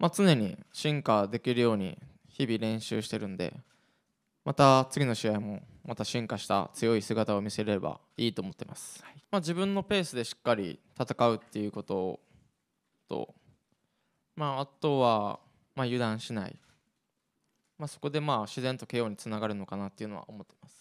まあ、常に進化できるように日々練習してるんでまた次の試合もまた進化した強い姿を見せればいいと思ってます、はい、まあ、自分のペースでしっかり戦うっていうことと、まあ、あとはまあ油断しない、まあ、そこでまあ自然と KO につながるのかなっていうのは思ってます